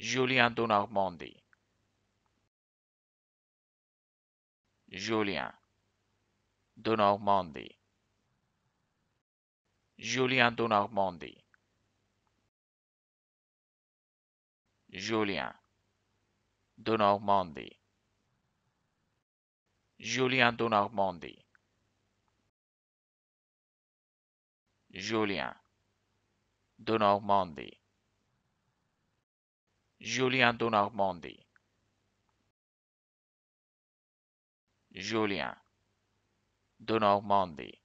Julien de Normandie. Julien de Normandie. Julien de Normandie. Julien de Normandie. Julien de Normandie. Julien de Normandie. Julien de Normandie. Julien de Normandie.